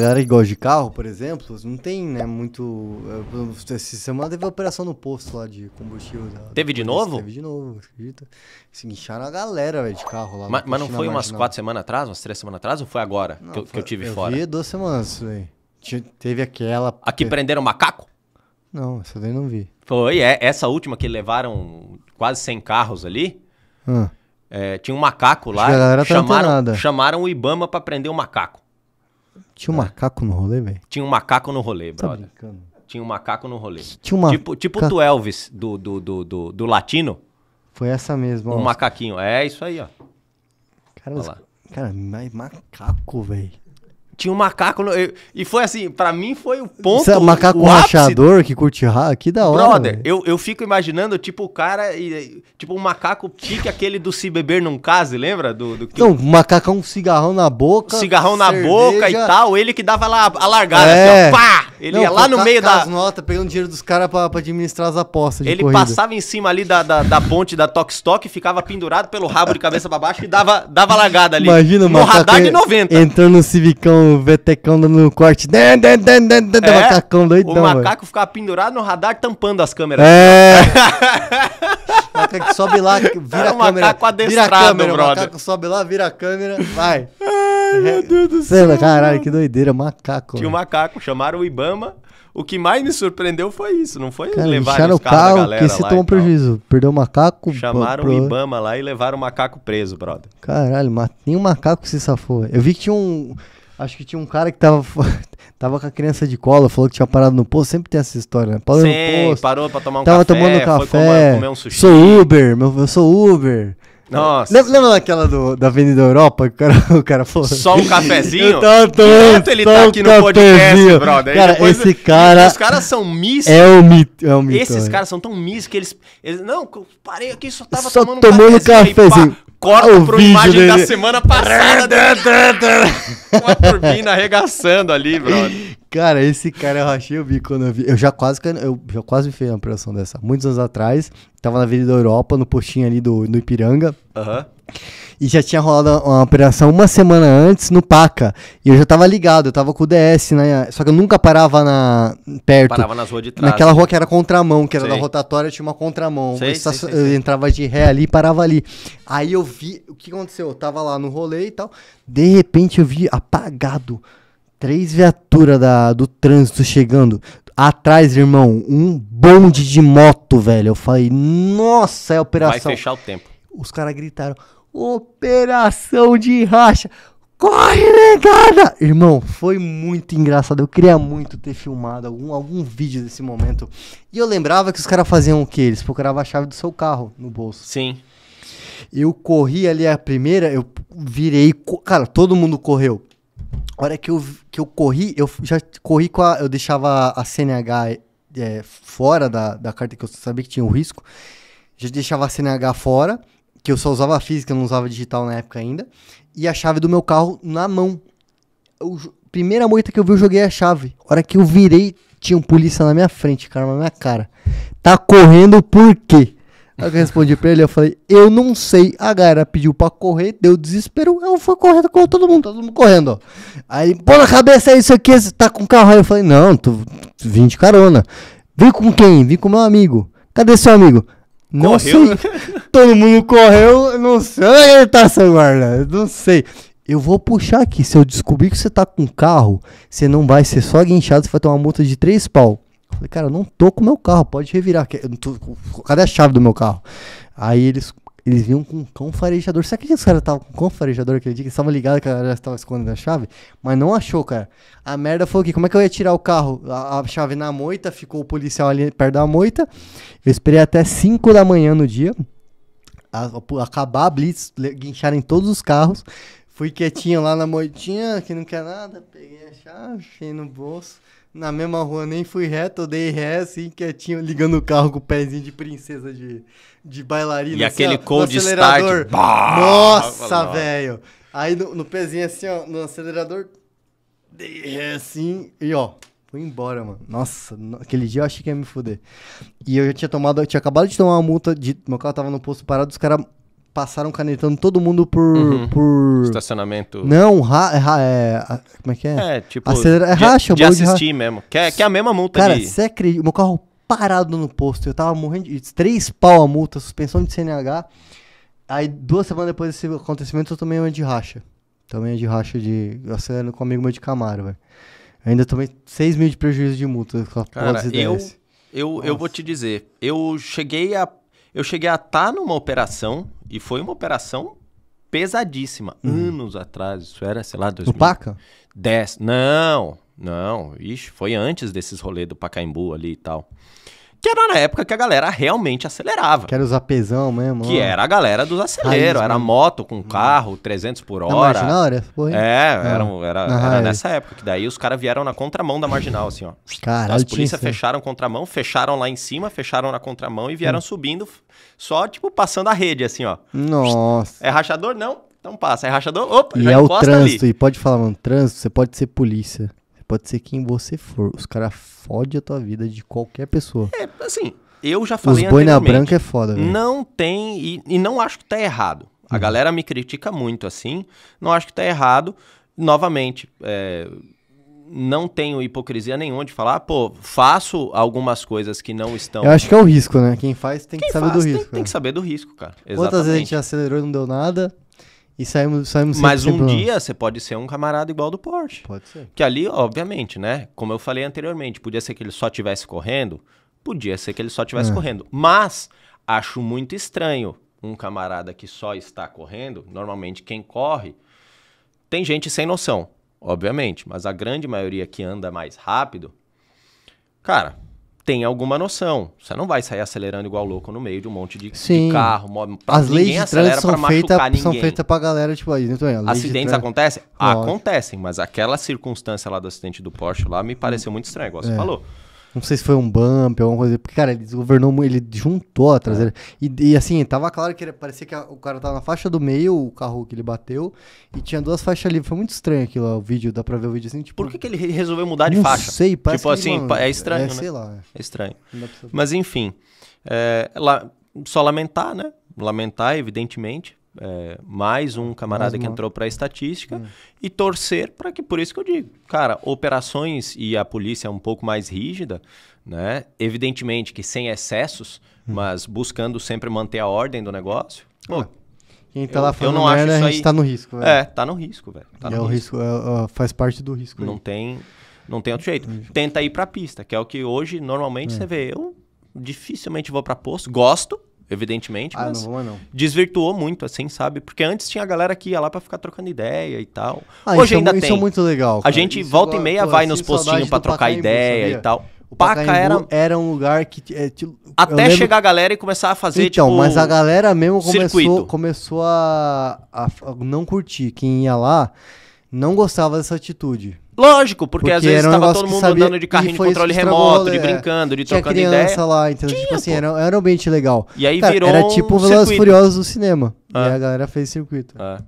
A galera que gosta de carro, por exemplo, não tem, né, muito... Eh, essa semana teve operação no posto lá de combustível. Da, teve de novo? Teve de novo, acredita? Se assim, incharam a galera, véio, de carro lá. Mas, mas não foi umas quatro semanas atrás, umas três semanas atrás, ou foi agora não, que, eu, foi, que eu tive eu fora? Vi duas semanas, velho. Teve aquela... Aqui prenderam macaco? Não, essa daí não vi. Foi, é, essa última que levaram quase 100 carros ali. Hum. É, tinha um macaco lá. A galera tá chamaram, tá chamaram o Ibama para prender o um macaco. Tinha um é. macaco no rolê, velho? Tinha um macaco no rolê, tá brother. Tá brincando. Tinha um macaco no rolê. Tinha uma... Tipo, tipo Ca... Elvis, do, do, do, do, do latino. Foi essa mesmo. Um macaquinho. É isso aí, ó. Cara, os... cara mas macaco, velho. Tinha um macaco. No, eu, e foi assim, para mim foi o ponto. é um macaco rachador que curte ra... que da hora. Brother, eu, eu fico imaginando, tipo, o cara. E, tipo, um macaco pique aquele do se beber num case, lembra? Do, do que... Não, o macaco com cigarrão na boca. Cigarrão na boca e tal. Ele que dava lá a largada, é. assim, ó, é. pá! Ele Não, ia lá no meio da. As notas, pegando dinheiro dos caras pra, pra, administrar as apostas. ele corrida. passava em cima ali da, da, da ponte da Tok Stock, ficava pendurado pelo rabo de cabeça pra baixo e dava, dava largada ali. Imagina, no radar de 90. Entrando no Civicão o vetecão dando um corte. É, macacão doidão, o macaco mano. ficava pendurado no radar tampando as câmeras. É. é o macaco sobe lá, vira a câmera. macaco adestrado, brother. O macaco sobe lá, vira a câmera, vai. Ai, meu é. Deus do céu. Lá, caralho, que doideira, macaco. Tinha um macaco, chamaram o Ibama. O que mais me surpreendeu foi isso, não foi Cara, levar os carros da galera que se tomou prejuízo. Perdeu o macaco. Chamaram pro... o Ibama lá e levaram o macaco preso, brother. Caralho, nem o macaco se safou. Eu vi que tinha um... Acho que tinha um cara que tava, tava com a criança de cola, falou que tinha parado no posto. Sempre tem essa história, né? Parou Sim, no posto, parou pra tomar um tava café. Tava tomando café. comer um sou Uber, meu, eu sou Uber. Nossa. Lembra, daquela do, da Avenida Europa? O cara, o cara falou. Só um cafezinho? então tô, Direto ele tá aqui no podcast, brother. Cara, depois, esse cara. Os caras são mis. É o mito. É o mito Esses é. caras são tão mis que eles, eles, Não, parei aqui, só tava só tomando, tomando um cafezinho. cafezinho. Aí, pá, corta pra imagem dele. da semana passada. uma turbina arregaçando ali, brother. Cara, esse cara eu achei o bico quando eu vi. Eu já quase, eu já quase fiz uma operação dessa. Muitos anos atrás, tava na Avenida Europa, no postinho ali do, do Ipiranga. Aham. Uhum. E já tinha rolado uma, uma operação uma semana antes no Paca. E eu já tava ligado, eu tava com o DS, né? Só que eu nunca parava na perto. Parava nas ruas de trás. Naquela né? rua que era contramão, que era sei. da rotatória, tinha uma contramão. Sei, eu, sei, eu entrava de ré ali e parava ali. Aí eu vi, o que aconteceu? Eu tava lá no rolê e tal. De repente eu vi apagado Três viaturas da, do trânsito chegando. Atrás, irmão, um bonde de moto, velho. Eu falei, nossa, é operação. Vai fechar o tempo. Os caras gritaram, operação de racha. Corre, negada! Irmão, foi muito engraçado. Eu queria muito ter filmado algum, algum vídeo desse momento. E eu lembrava que os caras faziam o quê? Eles procuravam a chave do seu carro no bolso. Sim. Eu corri ali a primeira, eu virei. Cara, todo mundo correu a hora que eu, que eu corri, eu já corri com a. Eu deixava a CNH é, fora da, da carta, que eu sabia que tinha o um risco. Já deixava a CNH fora, que eu só usava física, não usava digital na época ainda. E a chave do meu carro na mão. Eu, primeira moita que eu vi, eu joguei a chave. A hora que eu virei, tinha um polícia na minha frente, cara, na minha cara. Tá correndo por quê? Aí eu respondi pra ele, eu falei, eu não sei. A galera pediu pra correr, deu desespero, eu fui correndo com todo mundo, todo mundo correndo, ó. Aí, pô na cabeça, é isso aqui, você tá com carro? Aí eu falei, não, tu, vim de carona. Vim com quem? Vim com meu amigo. Cadê seu amigo? Não correu? sei. Né? todo mundo correu, não sei onde ele tá, seu guarda, não sei. Eu vou puxar aqui. Se eu descobrir que você tá com carro, você não vai ser só guinchado, você vai ter uma multa de três pau. Falei, cara, eu não tô com o meu carro, pode revirar. Tô, cadê a chave do meu carro? Aí eles, eles vinham com um cão farejador. Será que os caras estavam com um cão farejador aquele dia? Que estavam ligados que a galera estava escondendo a chave? Mas não achou, cara. A merda foi que como é que eu ia tirar o carro? A, a chave na moita, ficou o policial ali perto da moita. Eu esperei até 5 da manhã no dia. A, a, acabar a blitz, guincharem todos os carros. Fui quietinho lá na moitinha, que não quer nada, peguei a chave, cheio no bolso. Na mesma rua nem fui reto, eu dei ré, assim, quietinho, ligando o carro com o pezinho de princesa de, de bailarina. E assim, aquele ó, cold start. Nossa, velho! Aí no, no, pezinho assim, ó, no acelerador, dei ré assim, e ó, fui embora, mano. Nossa, no, aquele dia eu achei que ia me fuder. E eu já tinha tomado, eu tinha acabado de tomar uma multa, de, meu carro tava no posto parado, os caras passaram canetando todo mundo por. Uhum. por... Estacionamento. Não, ra, ra, é, como é que é? É, tipo. Acelera, é de, racha, de assistir mesmo. Que é, que é a mesma multa Cara, você acredita? Meu carro parado no posto. Eu tava morrendo de. Três pau a multa, suspensão de CNH. Aí duas semanas depois desse acontecimento eu tomei uma de racha. Também de racha de. acelerando com um amigo meu de Camaro, velho. Ainda tomei 6 mil de prejuízo de multa com a Cara, eu, eu, eu vou te dizer. Eu cheguei a eu cheguei a estar tá numa operação, e foi uma operação pesadíssima, uhum. anos atrás, isso era, sei lá, 2000. Do Paca? 10, não, não, ixi, foi antes desses rolês do Pacaembu ali e tal. Que era na época que a galera realmente acelerava. Que era os apesão mesmo. Que ó. era a galera dos aceleros. Era moto com hum. carro, 300 por hora. Na marginal, porra. É, não, era, era, era nessa época. Que daí os caras vieram na contramão da marginal, assim, ó. Caralho, As polícias né? fecharam contramão, fecharam lá em cima, fecharam na contramão e vieram hum. subindo, só, tipo, passando a rede, assim, ó. Nossa. É rachador? Não. Então passa. É rachador? Opa, e é o trânsito. Ali. E pode falar, mano, trânsito, você pode ser polícia. Pode ser quem você for. Os caras fodem a tua vida de qualquer pessoa. É, assim, eu já falei Os boina branca é foda, velho. Não tem, e, e, não acho que tá errado. A uhum. galera me critica muito, assim. Não acho que tá errado. Novamente, é, não tenho hipocrisia nenhuma de falar, pô, faço algumas coisas que não estão. Eu acho que é o risco, né? Quem faz tem quem que saber faz, do risco. Tem, tem, né? que saber do risco, cara. Exatamente. Quantas vezes a gente acelerou e não deu nada? E saímos, saímos Mas um dia você pode ser um camarada igual do Porsche. Pode ser. Que ali, obviamente, né? Como eu falei anteriormente, podia ser que ele só estivesse correndo, podia ser que ele só estivesse é. correndo. Mas acho muito estranho um camarada que só está correndo, normalmente quem corre, tem gente sem noção, obviamente, mas a grande maioria que anda mais rápido, cara, tem alguma noção. Você não vai sair acelerando igual louco no meio de um monte de, de carro. As leis de trânsito são feitas são feitas pra galera, tipo aí, né, Acidentes acontecem? Acontecem, mas aquela circunstância lá do acidente do Porsche lá me pareceu muito estranho, igual você é. falou. Não sei se foi um bump, alguma coisa. Porque, cara, ele desgovernou muito, ele juntou a traseira. É. E, e, assim, tava claro que ele, parecia que a, o cara tava na faixa do meio, o carro que ele bateu, e tinha duas faixas livres. Foi muito estranho aquilo, ó, o vídeo, dá pra ver o vídeo assim. Tipo, Por que, que ele resolveu mudar de não faixa? Não sei, parece Tipo assim, ele, é estranho, é, né? Sei lá. É, é estranho. Mas enfim, é, lá, só lamentar, né? Lamentar, evidentemente é, mais um camarada mais que entrou para a estatística hum. e torcer para que, por isso que eu digo, cara, operações e a polícia é um pouco mais rígida, né? Evidentemente que sem excessos, hum. mas buscando sempre manter a ordem do negócio. Pô, ah. Quem tá eu, lá falando eu não merda, acho isso aí... tá no risco, velho. É, tá no risco, velho. Tá é o risco, é, é, faz parte do risco. Não tem, não tem outro jeito. Tenta ir pra pista, que é o que hoje normalmente é. você vê. Eu dificilmente vou pra posto, gosto, evidentemente, ah, mas não não. desvirtuou muito, assim, sabe? Porque antes tinha a galera que ia lá para ficar trocando ideia e tal. Ah, Hoje é ainda é, tem. Isso é muito legal. Cara. A gente isso volta e meia vai nos postinhos para trocar Pacaembu, ideia sabia? e tal. O Paca era... era um lugar que... É, tipo, Até lembro... chegar a galera e começar a fazer, então, tipo, mas a galera mesmo começou, começou a, a não curtir. Quem ia lá não gostava dessa atitude. Lógico, porque, porque às vezes um tava todo mundo sabia... andando de carrinho de controle remoto, é. de né? brincando, de trocando criança ideia. lá, então, tipo Tinha, tipo assim, era, era um ambiente legal. E aí Cara, virou Era tipo um Velozes Furiosos do cinema. Ah. E a galera fez circuito. Ah.